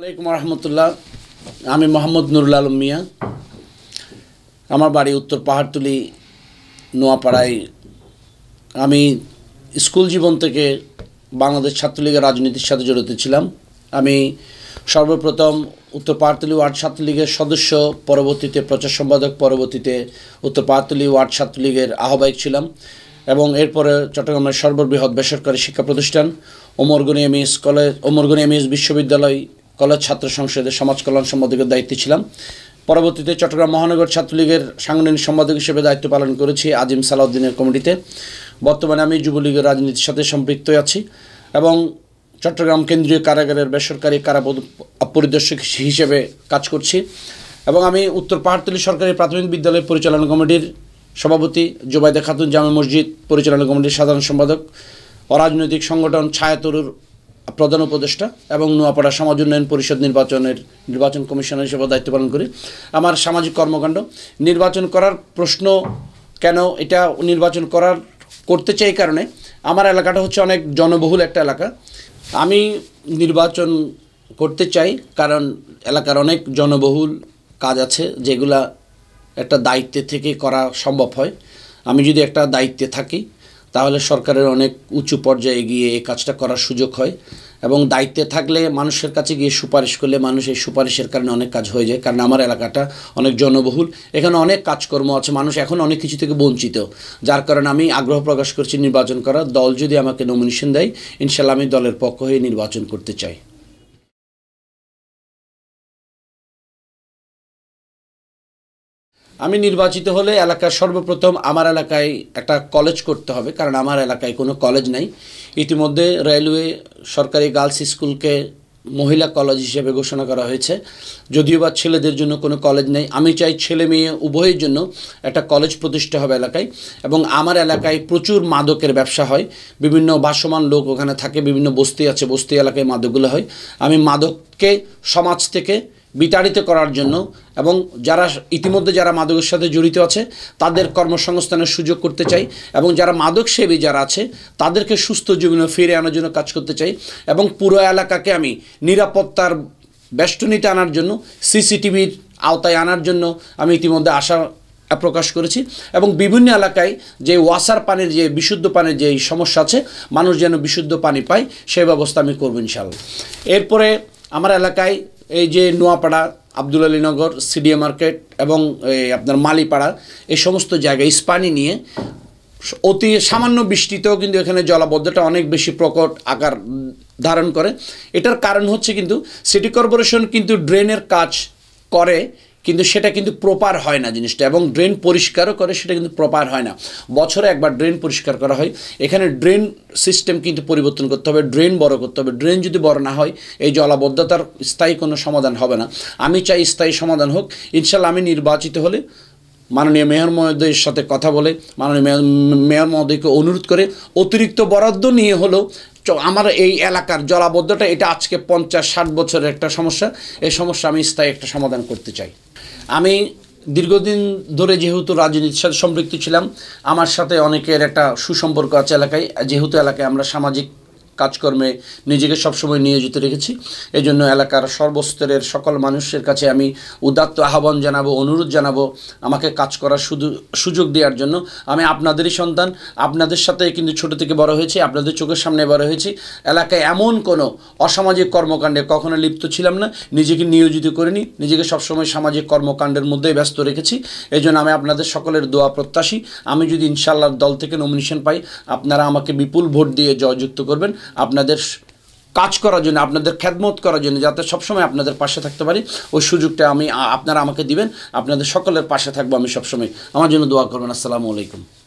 আলাইকুম রহমতুল্লাহ আমি মোহাম্মদ নুরুল আলম মিয়া আমার বাড়ি উত্তর পাহাড়তলি নোয়াপাড়ায় আমি স্কুল জীবন থেকে বাংলাদেশ ছাত্রলীগের রাজনীতির সাথে জড়িত ছিলাম আমি সর্বপ্রথম উত্তর পাহাড়তলি ওয়ার্ড ছাত্রলীগের সদস্য পরবর্তীতে প্রচার সম্পাদক পরবর্তীতে উত্তর পাহাড়তলি ওয়ার্ড ছাত্রলীগের আহ্বায়ক ছিলাম এবং এরপরে চট্টগ্রামের সর্ববৃহৎ বেসরকারি শিক্ষা প্রতিষ্ঠান Omargani MS college Omargani MS বিশ্ববিদ্যালয় কলেজ ছাত্র সংসদের সমাজ কল্যাণ সম্পাদকের দায়িত্বে ছিলাম পরবর্তীতে চট্টগ্রাম মহানগর ছাত্রলীগের সাংগঠনিক সম্পাদক হিসেবে দায়িত্ব পালন করেছি আজিম সালাউদ্দিনের কমিটিতে বর্তমানে আমি যুবলীগের রাজনীতির সাথে সম্পৃক্ত আছি এবং চট্টগ্রাম কেন্দ্রীয় কারাগারের বেসরকারি কারা পরিদর্শক হিসেবে কাজ করছি এবং আমি উত্তর পাহাড়তলী সরকারি প্রাথমিক বিদ্যালয় পরিচালনা কমিটির সভাপতি জোবায়দা খাতুন জামে মসজিদ পরিচালনা কমিটির সাধারণ সম্পাদক অরাজনৈতিক সংগঠন ছায়াতরুর প্রধান উপদেষ্টা এবং নোয়াপাড়া সমাজ উন্নয়ন পরিষদ নির্বাচনের নির্বাচন কমিশনার হিসেবে দায়িত্ব পালন করি আমার সামাজিক কর্মকাণ্ড নির্বাচন করার প্রশ্ন কেন এটা নির্বাচন করার করতে চাই কারণে আমার এলাকাটা হচ্ছে অনেক জনবহুল একটা এলাকা আমি নির্বাচন করতে চাই কারণ এলাকার অনেক জনবহুল কাজ আছে যেগুলা একটা দায়িত্বে থেকে করা সম্ভব হয় আমি যদি একটা দায়িত্বে থাকি তাহলে সরকারের অনেক উঁচু পর্যায়ে গিয়ে এই কাজটা করার সুযোগ হয় এবং দায়িত্বে থাকলে মানুষের কাছে গিয়ে সুপারিশ করলে মানুষ এই সুপারিশের কারণে অনেক কাজ হয়ে যায় কারণ আমার এলাকাটা অনেক জনবহুল এখানে অনেক কাজকর্ম আছে মানুষ এখন অনেক কিছু থেকে বঞ্চিত যার কারণে আমি আগ্রহ প্রকাশ করছি নির্বাচন করার দল যদি আমাকে নমিনেশন দেয় ইনশাল্লাহ আমি দলের পক্ষ হয়ে নির্বাচন করতে চাই আমি নির্বাচিত হলে এলাকার সর্বপ্রথম আমার এলাকায় একটা কলেজ করতে হবে কারণ আমার এলাকায় কোনো কলেজ নাই ইতিমধ্যে রেলওয়ে সরকারি গার্লস স্কুলকে মহিলা কলেজ হিসেবে ঘোষণা করা হয়েছে যদিও বা ছেলেদের জন্য কোনো কলেজ নেই আমি চাই ছেলে মেয়ে উভয়ের জন্য একটা কলেজ প্রতিষ্ঠা হবে এলাকায় এবং আমার এলাকায় প্রচুর মাদকের ব্যবসা হয় বিভিন্ন ভাসমান লোক ওখানে থাকে বিভিন্ন বস্তি আছে বস্তি এলাকায় মাদকগুলো হয় আমি মাদককে সমাজ থেকে বিতাড়িত করার জন্য এবং যারা ইতিমধ্যে যারা মাদকের সাথে জড়িত আছে তাদের কর্মসংস্থানের সুযোগ করতে চাই এবং যারা মাদক সেবী যারা আছে তাদেরকে সুস্থ জীবনে ফিরে আনার জন্য কাজ করতে চাই এবং পুরো এলাকাকে আমি নিরাপত্তার বেষ্টনীতে আনার জন্য সিসিটিভির আওতায় আনার জন্য আমি ইতিমধ্যে আশা প্রকাশ করেছি এবং বিভিন্ন এলাকায় যে ওয়াসার পানির যে বিশুদ্ধ পানির যে সমস্যা আছে মানুষ যেন বিশুদ্ধ পানি পায় সেই ব্যবস্থা আমি করবো ইনশাল্লাহ এরপরে আমার এলাকায় এই যে নোয়াপাড়া আবদুল আলীনগর সিডিএ মার্কেট এবং আপনার মালিপাড়া এই সমস্ত জায়গায় ইস্পানি নিয়ে অতি সামান্য বৃষ্টিতেও কিন্তু এখানে জলাবদ্ধতা অনেক বেশি প্রকট আকার ধারণ করে এটার কারণ হচ্ছে কিন্তু সিটি কর্পোরেশন কিন্তু ড্রেনের কাজ করে কিন্তু সেটা কিন্তু প্রপার হয় না জিনিসটা এবং ড্রেন পরিষ্কারও করে সেটা কিন্তু প্রপার হয় না বছরে একবার ড্রেন পরিষ্কার করা হয় এখানে ড্রেন সিস্টেম কিন্তু পরিবর্তন করতে হবে ড্রেন বড় করতে হবে ড্রেন যদি বড় না হয় এই জলাবদ্ধতার স্থায়ী কোনো সমাধান হবে না আমি চাই স্থায়ী সমাধান হোক ইনশাল্লাহ আমি নির্বাচিত হলে মাননীয় মেয়র মহোদয়ের সাথে কথা বলে মাননীয় মেয়র মহোদয়কে অনুরোধ করে অতিরিক্ত বরাদ্দ নিয়ে হলেও আমার এই এলাকার জলাবদ্ধতা এটা আজকে পঞ্চাশ ষাট বছরের একটা সমস্যা এই সমস্যা আমি স্থায়ী একটা সমাধান করতে চাই আমি দীর্ঘদিন ধরে যেহেতু রাজনীতির সাথে সম্পৃক্ত ছিলাম আমার সাথে অনেকের একটা সুসম্পর্ক আছে এলাকায় যেহেতু এলাকায় আমরা সামাজিক কাজকর্মে নিজেকে সবসময় নিয়োজিত রেখেছি এজন্য এলাকার সর্বস্তরের সকল মানুষের কাছে আমি উদাত্ত আহ্বান জানাবো অনুরোধ জানাবো আমাকে কাজ করার সুযোগ দেওয়ার জন্য আমি আপনাদেরই সন্তান আপনাদের সাথে কিন্তু ছোট থেকে বড় হয়েছি আপনাদের চোখের সামনে বড় হয়েছি এলাকায় এমন কোনো অসামাজিক কর্মকাণ্ডে কখনো লিপ্ত ছিলাম না নিজেকে নিয়োজিত করিনি নিজেকে সবসময় সামাজিক কর্মকাণ্ডের মধ্যেই ব্যস্ত রেখেছি এই জন্য আমি আপনাদের সকলের দোয়া প্রত্যাশী আমি যদি ইনশাল্লাহ দল থেকে নমিনেশন পাই আপনারা আমাকে বিপুল ভোট দিয়ে জয়যুক্ত করবেন আপনাদের কাজ করার জন্য আপনাদের খ্যাদমত করার জন্য যাতে সবসময় আপনাদের পাশে থাকতে পারি ওই সুযোগটা আমি আপনারা আমাকে দিবেন আপনাদের সকলের পাশে থাকবো আমি সবসময় আমার জন্য দোয়া করবেন আসসালামু আলাইকুম